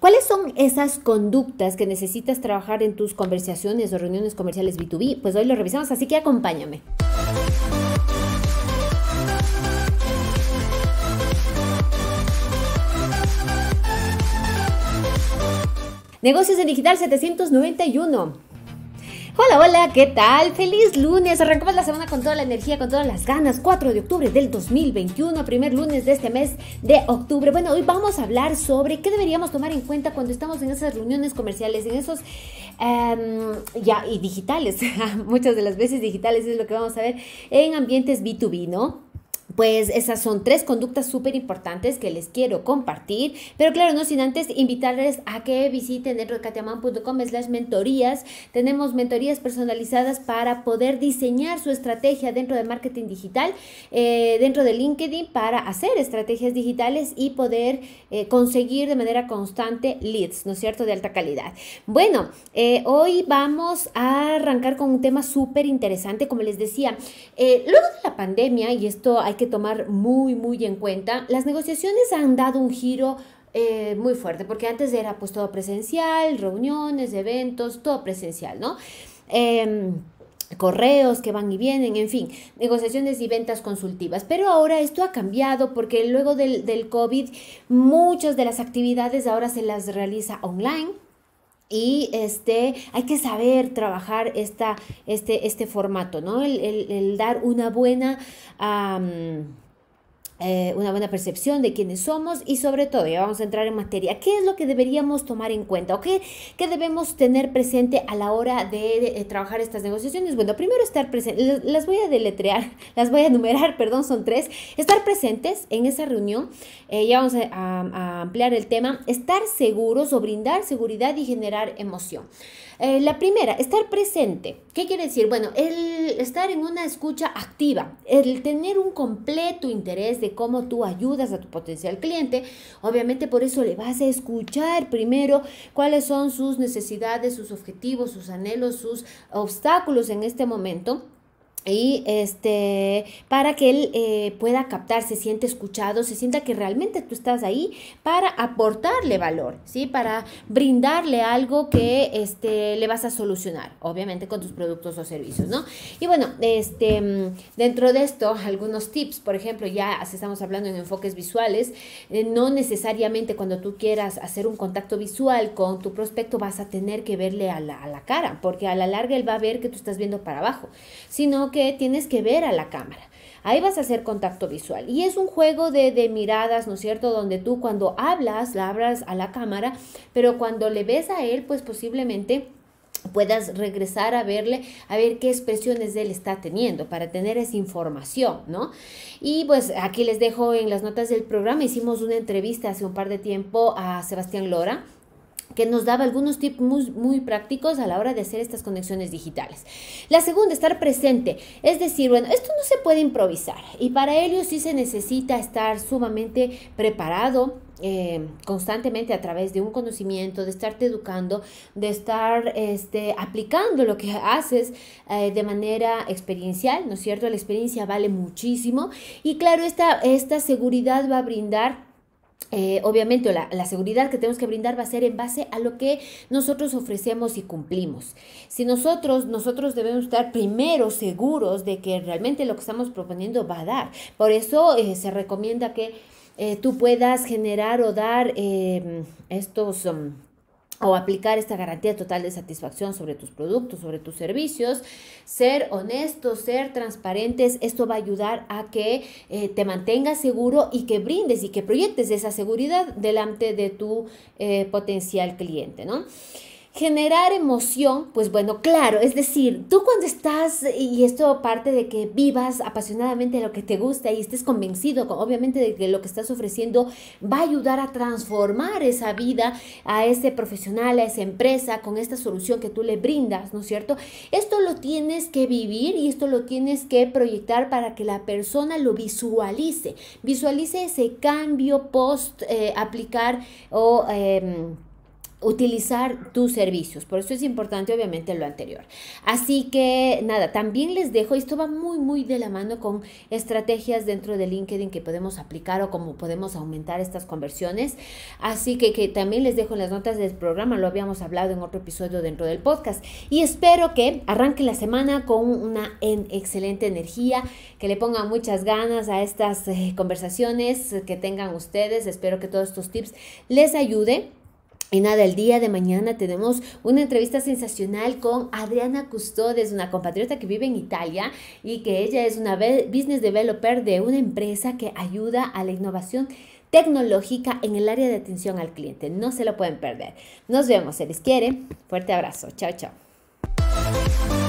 ¿Cuáles son esas conductas que necesitas trabajar en tus conversaciones o reuniones comerciales B2B? Pues hoy lo revisamos, así que acompáñame. Negocios en Digital 791. Hola, hola, ¿qué tal? Feliz lunes. Arrancamos la semana con toda la energía, con todas las ganas. 4 de octubre del 2021, primer lunes de este mes de octubre. Bueno, hoy vamos a hablar sobre qué deberíamos tomar en cuenta cuando estamos en esas reuniones comerciales, en esos em, ya y digitales. Muchas de las veces digitales es lo que vamos a ver en ambientes B2B, ¿no? pues esas son tres conductas súper importantes que les quiero compartir. Pero claro, no sin antes invitarles a que visiten dentro de katiaman.com slash mentorías. Tenemos mentorías personalizadas para poder diseñar su estrategia dentro de marketing digital, eh, dentro de LinkedIn, para hacer estrategias digitales y poder eh, conseguir de manera constante leads, ¿no es cierto?, de alta calidad. Bueno, eh, hoy vamos a arrancar con un tema súper interesante, como les decía. luego de la pandemia, y esto hay que tomar muy, muy en cuenta. Las negociaciones han dado un giro eh, muy fuerte, porque antes era pues todo presencial, reuniones, eventos, todo presencial, ¿no? Em, correos que van y vienen, en fin, negociaciones y ventas consultivas. Pero ahora esto ha cambiado porque luego del, del COVID muchas de las actividades ahora se las realiza online y este, hay que saber trabajar esta, este, este formato, ¿no? El, el, dar una buena... Eh, una buena percepción de quiénes somos y sobre todo, ya vamos a entrar en materia, ¿qué es lo que deberíamos tomar en cuenta o qué, debemos tener presente a la hora de, trabajar estas negociaciones? Bueno, primero estar presente, las voy a deletrear, las voy a enumerar, perdón, son tres, estar presentes en esa reunión, eh, ya vamos a, ampliar el tema, estar seguros o brindar seguridad y generar emoción. Eh, la primera, estar presente. ¿Qué quiere decir? Bueno, el estar en una escucha activa, el tener un completo interés cómo tú ayudas a tu potencial cliente. Obviamente por eso le vas a escuchar primero cuáles son sus necesidades, sus objetivos, sus anhelos, sus obstáculos en este momento y este para que él eh, pueda captar, se siente escuchado, se sienta que realmente tú estás ahí para aportarle valor, ¿sí? Para brindarle algo que este, le vas a solucionar, obviamente con tus productos o servicios, ¿no? Y bueno, este, mm, dentro de esto, algunos tips, por ejemplo, ya estamos hablando en enfoques visuales, eh, no necesariamente cuando tú quieras hacer un contacto visual con tu prospecto vas a tener que verle a la, a la cara, porque a la larga él va a ver que tú estás viendo para abajo, sino que que tienes que ver a la cámara. Ahí vas a hacer contacto visual. Y es un juego de, miradas, ¿no es cierto? Donde tú cuando hablas, la abras a la cámara, pero cuando le ves a él, pues posiblemente puedas regresar a verle, a ver qué expresiones él está teniendo para tener esa información, ¿no? Y pues aquí les dejo en las notas del programa, hicimos una entrevista hace un par de tiempo a Sebastián Lora, que nos daba algunos tips muy, prácticos a la hora de hacer estas conexiones digitales. La segunda, estar presente. Es decir, bueno, esto no se puede improvisar y para ello sí se necesita estar sumamente preparado. Eh, constantemente a través de un conocimiento, de estarte educando, de estar este, aplicando lo que haces eh, de manera experiencial, ¿no es cierto? La experiencia vale muchísimo y claro, esta seguridad va a brindar eh, obviamente la, seguridad que tenemos que brindar va a ser en base a lo que nosotros ofrecemos y cumplimos. Si nosotros, nosotros debemos estar primero seguros de que realmente lo que estamos proponiendo va a dar. Por eso eh, se recomienda que eh, tú puedas generar o dar estos... Um, o aplicar esta garantía total de satisfacción sobre tus productos, sobre tus servicios, ser honestos, ser transparentes, esto va a ayudar a que eh, te mantengas seguro y que brindes y que proyectes esa seguridad delante de tu eh, potencial cliente, ¿no? Generar emoción, pues bueno, claro, es decir, tú cuando estás, y esto aparte de que vivas apasionadamente lo que te gusta y estés convencido, obviamente, de que lo que estás ofreciendo va a ayudar a transformar esa vida a ese profesional, a esa empresa, con esta solución que tú le brindas, ¿no es cierto? Esto lo tienes que vivir y esto lo tienes que proyectar para que la persona lo visualice, visualice ese cambio post eh, aplicar o... Em, utilizar tus servicios. Por eso es importante, obviamente, lo anterior. Así que nada, también les dejo, esto va muy, muy de la mano con estrategias dentro de LinkedIn que podemos aplicar o cómo podemos aumentar estas conversiones. Así que, que también les dejo las notas del programa, lo habíamos hablado en otro episodio dentro del podcast. Y espero que arranque la semana con una en excelente energía, que le pongan muchas ganas a estas eh, conversaciones que tengan ustedes. Espero que todos estos tips les ayude y nada, el día de mañana tenemos una entrevista sensacional con Adriana Custodes, una compatriota que vive en Italia y que ella es una business developer de una empresa que ayuda a la innovación tecnológica en el área de atención al cliente. No se lo pueden perder. Nos vemos, se les quiere. Fuerte abrazo. Chao, chao.